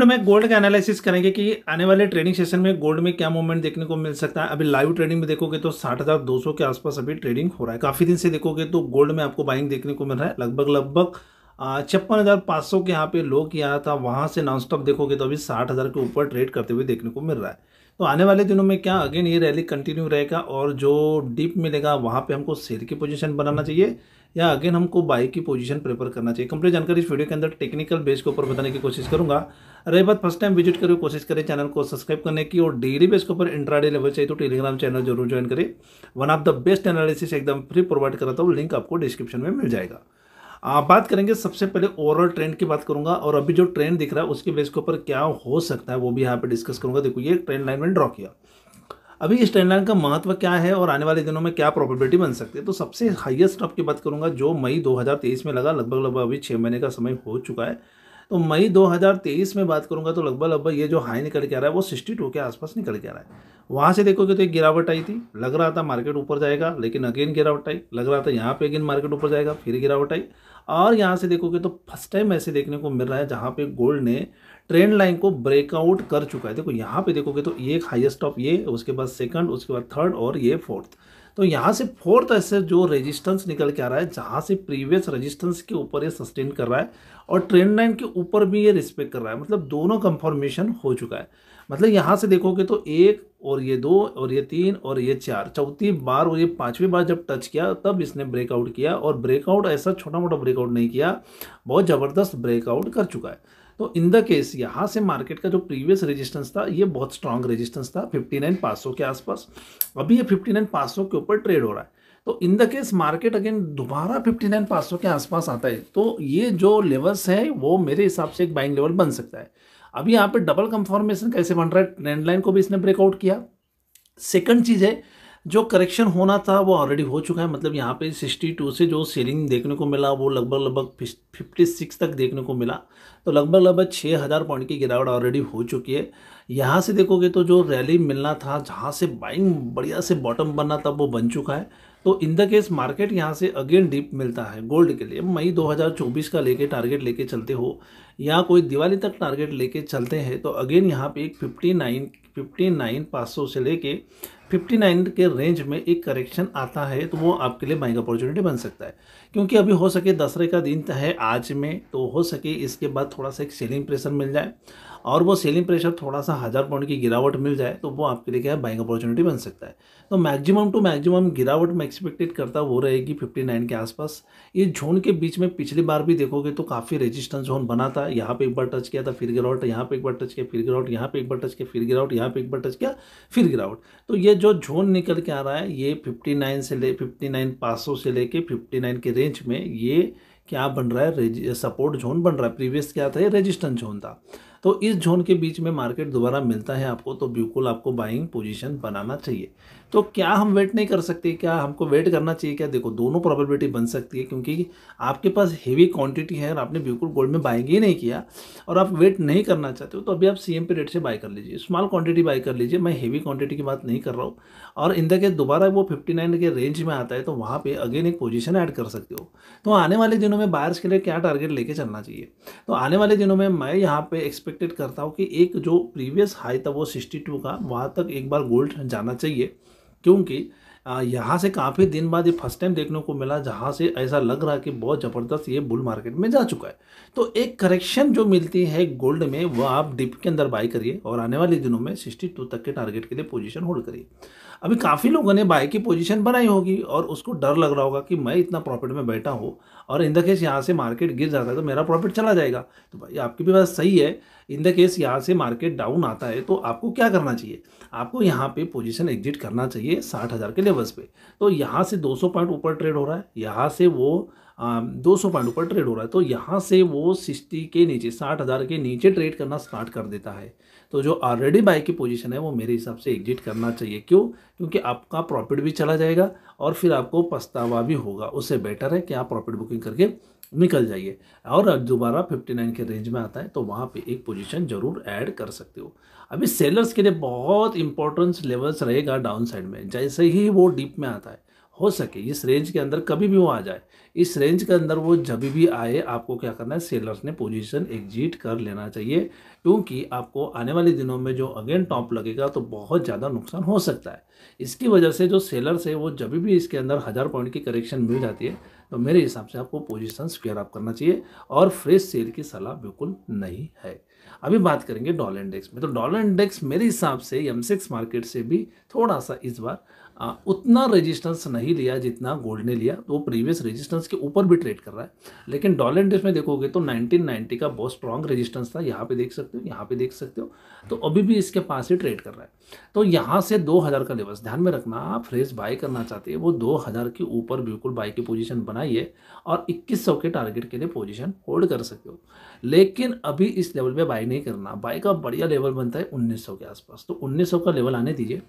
इस में गोल्ड का एनालिसिस करेंगे कि आने वाले ट्रेडिंग सेशन में गोल्ड में क्या मूवमेंट देखने को मिल सकता है अभी लाइव ट्रेडिंग में देखोगे तो साठ हज़ार दो सौ के आसपास अभी ट्रेडिंग हो रहा है काफ़ी दिन से देखोगे तो गोल्ड में आपको बाइंग देखने को मिल रहा है लगभग लगभग छप्पन हज़ार पाँच सौ के यहाँ पे लो किया था वहाँ से नॉन स्टॉप देखोगे तो अभी साठ हज़ार के ऊपर ट्रेड करते हुए देखने को मिल रहा है तो आने वाले दिनों में क्या अगेन ये रैली कंटिन्यू रहेगा और जो डिप मिलेगा वहाँ पे हमको सेल की पोजीशन बनाना चाहिए या अगेन हमको बाई की पोजीशन प्रेफर करना चाहिए कंप्लीट जानकारी इस वीडियो के अंदर टेक्निकल बेस के ऊपर बताने की कोशिश करूंगा रही बात फर्स्ट टाइम विजिट करें कोशिश करें चैनल को सब्सक्राइब करने की और डेली बेस के ऊपर इंट्राडे लेवल चाहिए तो टेलीग्राम चैनल जरूर ज्वाइन करें one of the best analysis एकदम फ्री प्रोवाइड कराता हूँ लिंक आपको डिस्क्रिप्शन में मिल जाएगा आप बात करेंगे सबसे पहले ओवरऑल ट्रेंड की बात करूंगा और अभी जो ट्रेंड दिख रहा है उसके बेस के ऊपर क्या हो सकता है वो भी यहाँ पे डिस्कस करूंगा देखो ये ट्रेंड लाइन में ड्रॉ किया अभी इस ट्रेंड लाइन का महत्व क्या है और आने वाले दिनों में क्या प्रॉबिलिटी बन सकती है तो सबसे हाईएस्ट आपकी की बात करूंगा जो मई 2023 में लगा लगभग लगभग अभी छः महीने का समय हो चुका है तो मई 2023 में बात करूंगा तो लगभग लगभग ये जो हाई निकल के आ रहा है वो सिक्सटी के आसपास निकल के आ रहा है वहाँ से देखोगे तो एक गिरावट आई थी लग रहा था मार्केट ऊपर जाएगा लेकिन अगेन गिरावट आई लग रहा था यहाँ पे अगेन मार्केट ऊपर जाएगा फिर गिरावट आई और यहाँ से देखोगे तो फर्स्ट टाइम ऐसे देखने को मिल रहा है जहाँ पे गोल्ड ने ट्रेंड लाइन को ब्रेकआउट कर चुका है देखो यहाँ पे देखोगे तो ये हाइएस्ट टॉप ये उसके बाद सेकंड उसके बाद थर्ड और ये फोर्थ तो यहाँ से फोर्थ ऐसे जो रेजिस्टेंस निकल के आ रहा है जहाँ से प्रीवियस रेजिस्टेंस के ऊपर ये सस्टेन कर रहा है और ट्रेंड लाइन के ऊपर भी ये रिस्पेक्ट कर रहा है मतलब दोनों कंफर्मेशन हो चुका है मतलब यहाँ से देखोगे तो एक और ये दो और ये तीन और ये चार चौथी बार और ये पांचवी बार जब टच किया तब इसने ब्रेकआउट किया और ब्रेकआउट ऐसा छोटा मोटा ब्रेकआउट नहीं किया बहुत ज़बरदस्त ब्रेकआउट कर चुका है तो इन द केस यहाँ से मार्केट का जो प्रीवियस रेजिस्टेंस था ये बहुत स्ट्रांग रेजिस्टेंस था फिफ्टी नाइन के आसपास अभी ये फिफ्टी नाइन के ऊपर ट्रेड हो रहा है तो in the case market again दोबारा फिफ्टी नाइन के आसपास आता है तो ये जो लेवल्स है वो मेरे हिसाब से एक बाइंग लेवल बन सकता है अभी यहाँ पर डबल कंफर्मेशन कैसे बन रहा है ट्रेंड लाइन को भी इसने ब्रेकआउट किया सेकंड चीज़ है जो करेक्शन होना था वो ऑलरेडी हो चुका है मतलब यहाँ पे 62 से जो सेलिंग देखने को मिला वो लगभग लगभग 56 तक देखने को मिला तो लगभग लगभग 6000 पॉइंट की गिरावट ऑलरेडी हो चुकी है यहाँ से देखोगे तो जो रैली मिलना था जहाँ से बाइंग बढ़िया से बॉटम बनना था वो बन चुका है तो इन द केस मार्केट यहाँ से अगेन डीप मिलता है गोल्ड के लिए मई दो का लेके टारगेट लेके चलते हो या कोई दिवाली तक टारगेट लेके चलते हैं तो अगेन यहाँ पर एक फिफ्टी 59 500 से लेके 59 के रेंज में एक करेक्शन आता है तो वो आपके लिए बाइंग अपॉर्चुनिटी बन सकता है क्योंकि अभी हो सके दसरे का दिन है आज में तो हो सके इसके बाद थोड़ा सा एक सेलिंग प्रेशर मिल जाए और वो सेलिंग प्रेशर थोड़ा सा हज़ार पॉइंट की गिरावट मिल जाए तो वो आपके लिए क्या है बाइंग अपॉर्चुनिटी बन सकता है तो मैक्सिमम टू मैक्सिमम गिरावट में एक्सपेक्टेड करता वो रहेगी 59 के आसपास ये जोन के बीच में पिछली बार भी देखोगे तो काफ़ी रेजिस्टेंस जोन बना था यहाँ पे एक बार टच किया था फिर गिरावट यहाँ पे एक बार टच किया फिर गिरावट यहाँ पे एक बार टच किया फिर गिरावट यहाँ पे एक बार टच किया फिर गिरावट तो ये जो झोन निकल के आ रहा है ये 59 से ले 59 पासों से लेके 59 के रेंज में ये क्या बन रहा है सपोर्ट जोन बन रहा है प्रीवियस क्या था ये रेजिस्टेंस जोन था तो इस जोन के बीच में मार्केट दोबारा मिलता है आपको तो बिल्कुल आपको बाइंग पोजीशन बनाना चाहिए तो क्या हम वेट नहीं कर सकते क्या हमको वेट करना चाहिए क्या देखो दोनों प्रॉबिलिटी बन सकती है क्योंकि आपके पास हेवी क्वांटिटी है और आपने बिल्कुल गोल्ड में बाइंग ही नहीं किया और आप वेट नहीं करना चाहते हो तो अभी आप सी एम रेट से बाय कर लीजिए स्मॉल क्वांटिटी बाय कर लीजिए मैं हेवी क्वांटिटी की बात नहीं कर रहा हूँ और इन केस दोबारा वो फिफ्टी नाइन के रेंज में आता है तो वहाँ पर अगेन एक पोजिशन ऐड कर सकते हो तो आने वाले दिनों में बायर्स के लिए क्या टारगेट लेके चलना चाहिए तो आने वाले दिनों में मैं यहाँ पर एक्सपेक्ट एक्सपेक्टेड करता हूँ कि एक जो प्रीवियस हाई था वो सिक्सटी टू का वहाँ तक एक बार गोल्ड जाना चाहिए क्योंकि यहाँ से काफ़ी दिन बाद ये फर्स्ट टाइम देखने को मिला जहाँ से ऐसा लग रहा कि बहुत ज़बरदस्त ये बुल मार्केट में जा चुका है तो एक करेक्शन जो मिलती है गोल्ड में वह आप डिप के अंदर बाई करिए और आने वाले दिनों में सिक्सटी टू तक के टारगेट के लिए पोजिशन होल्ड करिए अभी काफ़ी लोगों ने बाय की पोजीशन बनाई होगी और उसको डर लग रहा होगा कि मैं इतना प्रॉफिट में बैठा हूँ और इन द केस यहाँ से मार्केट गिर जाता है तो मेरा प्रॉफिट चला जाएगा तो भाई आपकी भी बात सही है इन द केस यहाँ से मार्केट डाउन आता है तो आपको क्या करना चाहिए आपको यहाँ पे पोजीशन एग्जिट करना चाहिए साठ हज़ार के लेवल्स पर तो यहाँ से दो पॉइंट ऊपर ट्रेड हो रहा है यहाँ से वो दो सौ पॉइंट ऊपर ट्रेड हो रहा है तो यहाँ से वो सिक्सटी के नीचे साठ हज़ार के नीचे ट्रेड करना स्टार्ट कर देता है तो जो ऑलरेडी बाई की पोजीशन है वो मेरे हिसाब से एग्जिट करना चाहिए क्यों क्योंकि आपका प्रॉफिट भी चला जाएगा और फिर आपको पछतावा भी होगा उससे बेटर है कि आप प्रॉफिट बुकिंग करके निकल जाइए और दोबारा 59 के रेंज में आता है तो वहाँ पे एक पोजीशन जरूर ऐड कर सकते हो अभी सेलर्स के लिए बहुत इंपॉर्टेंस लेवल्स रहेगा डाउन साइड में जैसे ही वो डीप में आता है हो सके इस रेंज के अंदर कभी भी वो आ जाए इस रेंज के अंदर वो जब भी आए आपको क्या करना है सेलर्स ने पोजीशन एग्जिट कर लेना चाहिए क्योंकि आपको आने वाले दिनों में जो अगेन टॉप लगेगा तो बहुत ज़्यादा नुकसान हो सकता है इसकी वजह से जो सेलर्स है वो जब भी इसके अंदर हज़ार पॉइंट की करेक्शन मिल जाती है तो मेरे हिसाब से आपको पोजिशन स्क्वेयर अप करना चाहिए और फ्रेश सेल की सलाह बिल्कुल नहीं है अभी बात करेंगे डॉलर इंडेक्स में तो डॉलर इंडेक्स मेरे हिसाब से एम मार्केट से भी थोड़ा सा इस बार आ, उतना रेजिस्टेंस नहीं लिया जितना गोल्ड ने लिया तो वो प्रीवियस रेजिस्टेंस के ऊपर भी ट्रेड कर रहा है लेकिन डॉलर इंडेक्स में देखोगे तो 1990 का बहुत स्ट्रांग रेजिस्टेंस था यहाँ पे देख सकते हो यहाँ पे देख सकते हो तो अभी भी इसके पास ही ट्रेड कर रहा है तो यहाँ से 2000 का लेवल ध्यान में रखना आप फ्रेश बाय करना चाहते हैं वो दो के ऊपर बिल्कुल बाई की पोजिशन बनाइए और इक्कीस के टारगेट के लिए पोजिशन होल्ड कर सकते हो लेकिन अभी इस लेवल पर बाई नहीं करना बाई का बढ़िया लेवल बनता है उन्नीस के आसपास तो उन्नीस का लेवल आने दीजिए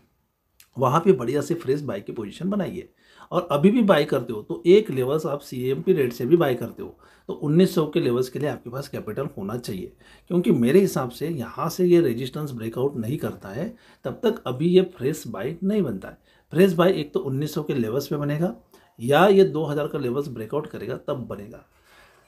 वहाँ पे बढ़िया से फ्रेश बाई की पोजीशन बनाइए और अभी भी बाई करते हो तो एक लेवल्स आप सी एम पी रेट से भी बाई करते हो तो 1900 के लेवल्स के लिए आपके पास कैपिटल होना चाहिए क्योंकि मेरे हिसाब से यहाँ से ये रेजिस्टेंस ब्रेकआउट नहीं करता है तब तक अभी ये फ्रेश बाई नहीं बनता है फ्रेश बाई एक तो उन्नीस के लेवल्स पर बनेगा या ये दो का लेवल्स ब्रेकआउट करेगा तब बनेगा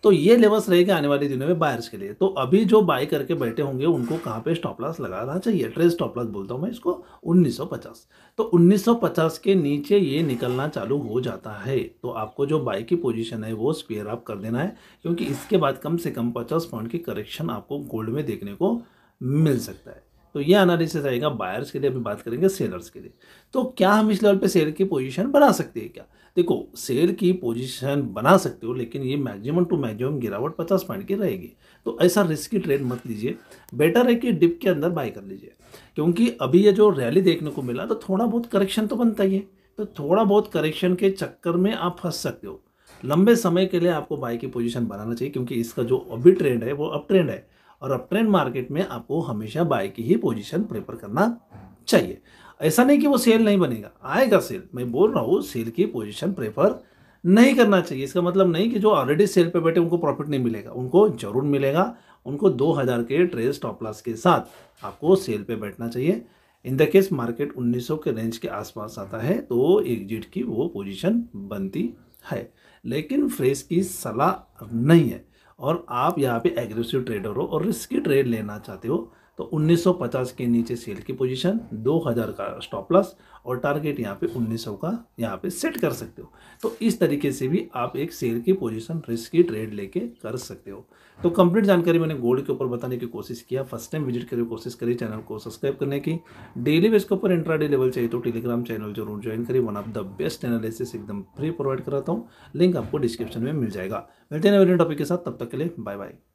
तो ये लेवल्स रहेंगे आने वाले दिनों में बायर्स के लिए तो अभी जो बाय करके बैठे होंगे उनको कहाँ पे स्टॉप लॉस लगाना चाहिए ट्रेस स्टॉप लॉस बोलता हूँ मैं इसको 1950 तो 1950 के नीचे ये निकलना चालू हो जाता है तो आपको जो बाय की पोजीशन है वो स्पेयर आप कर देना है क्योंकि इसके बाद कम से कम पचास पॉइंट की करेक्शन आपको गोल्ड में देखने को मिल सकता है तो ये एनालिसिस आएगा बायर्स के लिए अभी बात करेंगे सेलर्स के लिए तो क्या हम इस लेवल पे सेल की पोजीशन बना सकते हैं क्या देखो सेल की पोजीशन बना सकते हो लेकिन ये मैक्सिमम टू मैक्सिमम गिरावट 50 पॉइंट की रहेगी तो ऐसा रिस्की ट्रेड मत लीजिए बेटर है कि डिप के अंदर बाय कर लीजिए क्योंकि अभी ये जो रैली देखने को मिला तो थोड़ा बहुत करेक्शन तो बनता ही है तो थोड़ा बहुत करेक्शन के चक्कर में आप फंस सकते हो लंबे समय के लिए आपको बाई की पोजिशन बनाना चाहिए क्योंकि इसका जो अभी ट्रेंड है वो अब ट्रेंड है और अब ट्रेंड मार्केट में आपको हमेशा बाय की ही पोजीशन प्रेफर करना चाहिए ऐसा नहीं कि वो सेल नहीं बनेगा आएगा सेल मैं बोल रहा हूँ सेल की पोजीशन प्रेफर नहीं करना चाहिए इसका मतलब नहीं कि जो ऑलरेडी सेल पे बैठे उनको प्रॉफिट नहीं मिलेगा उनको जरूर मिलेगा उनको 2000 के ट्रेड स्टॉप लॉस के साथ आपको सेल पे बैठना चाहिए इन द केस मार्केट 1900 के रेंज के आसपास आता है तो एग्जिट की वो पोजीशन बनती है लेकिन फ्रेश की सलाह नहीं है और आप यहाँ पे एग्रेसिव ट्रेडर हो और रिस्की ट्रेड लेना चाहते हो तो 1950 के नीचे सेल की पोजीशन 2000 का स्टॉप लॉस और टारगेट यहाँ पे 1900 का यहाँ पे सेट कर सकते हो तो इस तरीके से भी आप एक सेल की पोजीशन रिस्क की ट्रेड लेके कर सकते हो तो कंप्लीट जानकारी मैंने गोल्ड के ऊपर बताने की कोशिश किया फर्स्ट टाइम विजिट करने की कोशिश करी चैनल को सब्सक्राइब करने की डेली बेस के ऊपर इंट्रा लेवल चाहिए तो टेलीग्राम चैनल जरूर ज्वाइन करी one of the best analysis एकदम फ्री प्रोवाइड कराता हूँ लिंक आपको डिस्क्रिप्शन में मिल जाएगा मिलते हैं टॉपिक के साथ तब तक के लिए बाय बाय